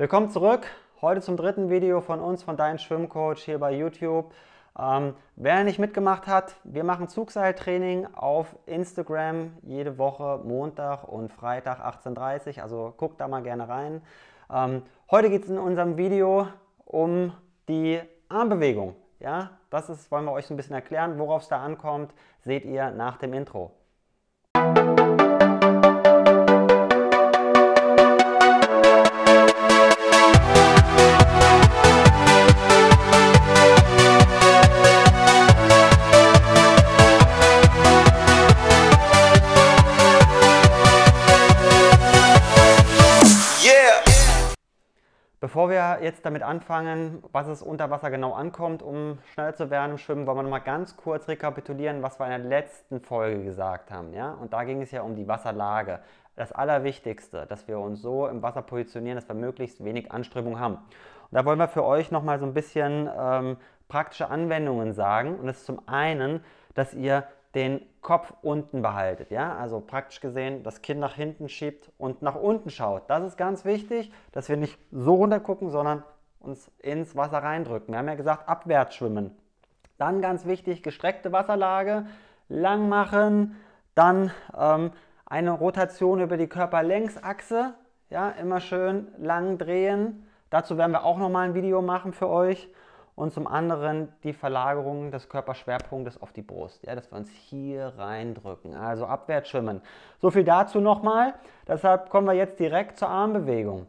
Willkommen zurück, heute zum dritten Video von uns, von Dein Schwimmcoach hier bei YouTube. Ähm, wer nicht mitgemacht hat, wir machen Zugseiltraining auf Instagram jede Woche Montag und Freitag 18.30 Uhr, also guckt da mal gerne rein. Ähm, heute geht es in unserem Video um die Armbewegung. Ja, das ist, wollen wir euch so ein bisschen erklären, worauf es da ankommt, seht ihr nach dem Intro. Bevor wir jetzt damit anfangen, was es unter Wasser genau ankommt, um schneller zu werden im Schwimmen, wollen wir noch mal ganz kurz rekapitulieren, was wir in der letzten Folge gesagt haben. Ja? Und da ging es ja um die Wasserlage. Das Allerwichtigste, dass wir uns so im Wasser positionieren, dass wir möglichst wenig Anströmung haben. Und da wollen wir für euch noch mal so ein bisschen ähm, praktische Anwendungen sagen. Und das ist zum einen, dass ihr den Kopf unten behaltet. Ja? Also praktisch gesehen das Kinn nach hinten schiebt und nach unten schaut. Das ist ganz wichtig, dass wir nicht so runter gucken, sondern uns ins Wasser reindrücken. Wir haben ja gesagt, abwärts schwimmen. Dann ganz wichtig, gestreckte Wasserlage, lang machen, dann ähm, eine Rotation über die Körperlängsachse, ja, immer schön lang drehen. Dazu werden wir auch nochmal ein Video machen für euch und zum anderen die Verlagerung des Körperschwerpunktes auf die Brust, ja, dass wir uns hier reindrücken, also abwärts schwimmen. So viel dazu nochmal, deshalb kommen wir jetzt direkt zur Armbewegung.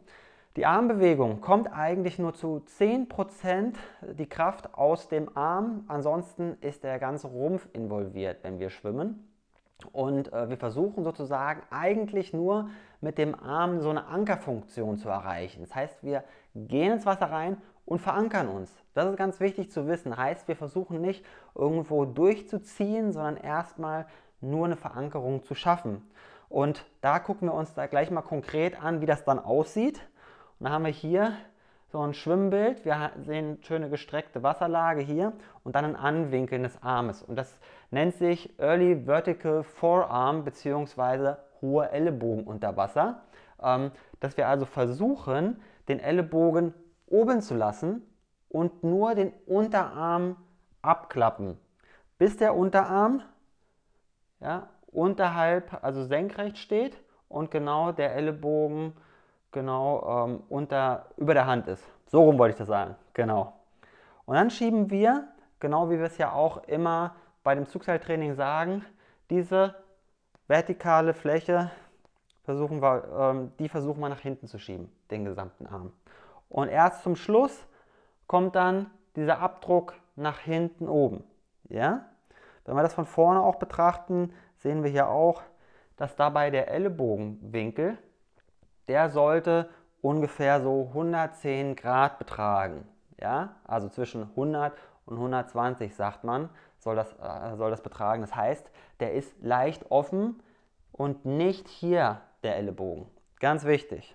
Die Armbewegung kommt eigentlich nur zu 10% die Kraft aus dem Arm, ansonsten ist der ganze Rumpf involviert, wenn wir schwimmen. Und äh, wir versuchen sozusagen eigentlich nur mit dem Arm so eine Ankerfunktion zu erreichen. Das heißt, wir gehen ins Wasser rein und verankern uns. Das ist ganz wichtig zu wissen. Heißt, wir versuchen nicht irgendwo durchzuziehen, sondern erstmal nur eine Verankerung zu schaffen. Und da gucken wir uns da gleich mal konkret an, wie das dann aussieht. Und dann haben wir hier so ein Schwimmbild. Wir sehen schöne gestreckte Wasserlage hier und dann ein Anwinkeln des Armes. Und das nennt sich Early Vertical Forearm bzw. hohe Ellenbogen unter Wasser. Ähm, dass wir also versuchen, den Ellenbogen oben zu lassen und nur den Unterarm abklappen, bis der Unterarm ja, unterhalb, also senkrecht steht und genau der Ellenbogen genau ähm, unter, über der Hand ist. So rum wollte ich das sagen, genau. Und dann schieben wir, genau wie wir es ja auch immer bei dem Zugseiltraining sagen, diese vertikale Fläche versuchen wir, ähm, die versuchen wir nach hinten zu schieben, den gesamten Arm. Und erst zum Schluss kommt dann dieser Abdruck nach hinten oben. Ja? Wenn wir das von vorne auch betrachten, sehen wir hier auch, dass dabei der Ellenbogenwinkel, der sollte ungefähr so 110 Grad betragen. Ja? Also zwischen 100 und 120 sagt man, soll das, äh, soll das betragen. Das heißt, der ist leicht offen und nicht hier der Ellenbogen. Ganz wichtig.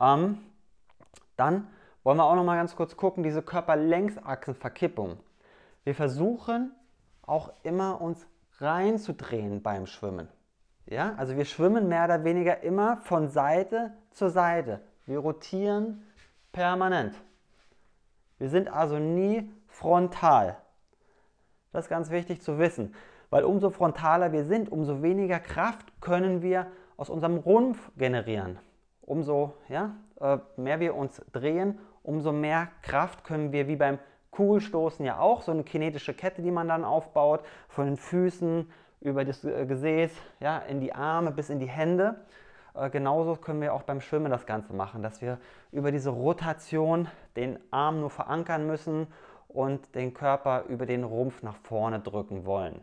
Ähm, dann wollen wir auch noch mal ganz kurz gucken, diese Körperlängsachsenverkippung. Wir versuchen auch immer uns reinzudrehen beim Schwimmen. Ja, also wir schwimmen mehr oder weniger immer von Seite zu Seite. Wir rotieren permanent. Wir sind also nie frontal. Das ist ganz wichtig zu wissen, weil umso frontaler wir sind, umso weniger Kraft können wir aus unserem Rumpf generieren umso ja, äh, mehr wir uns drehen, umso mehr Kraft können wir wie beim Kugelstoßen ja auch, so eine kinetische Kette, die man dann aufbaut, von den Füßen über das äh, Gesäß, ja, in die Arme bis in die Hände. Äh, genauso können wir auch beim Schwimmen das Ganze machen, dass wir über diese Rotation den Arm nur verankern müssen und den Körper über den Rumpf nach vorne drücken wollen.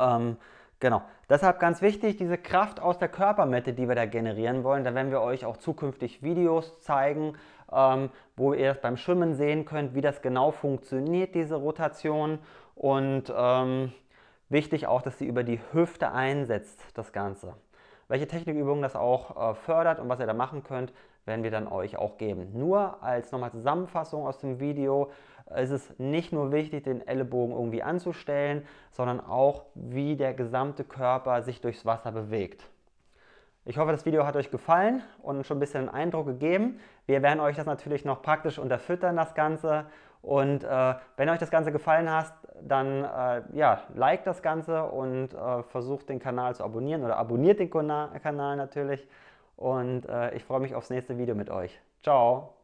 Ähm, Genau. Deshalb ganz wichtig, diese Kraft aus der Körpermitte, die wir da generieren wollen. Da werden wir euch auch zukünftig Videos zeigen, ähm, wo ihr das beim Schwimmen sehen könnt, wie das genau funktioniert, diese Rotation. Und ähm, wichtig auch, dass sie über die Hüfte einsetzt, das Ganze. Welche Technikübungen das auch äh, fördert und was ihr da machen könnt, werden wir dann euch auch geben. Nur als nochmal Zusammenfassung aus dem Video, äh, ist es nicht nur wichtig, den Ellenbogen irgendwie anzustellen, sondern auch, wie der gesamte Körper sich durchs Wasser bewegt. Ich hoffe, das Video hat euch gefallen und schon ein bisschen einen Eindruck gegeben. Wir werden euch das natürlich noch praktisch unterfüttern, das Ganze. Und äh, wenn euch das Ganze gefallen hat, dann äh, ja, liked das Ganze und äh, versucht den Kanal zu abonnieren oder abonniert den Kanal natürlich. Und äh, ich freue mich aufs nächste Video mit euch. Ciao!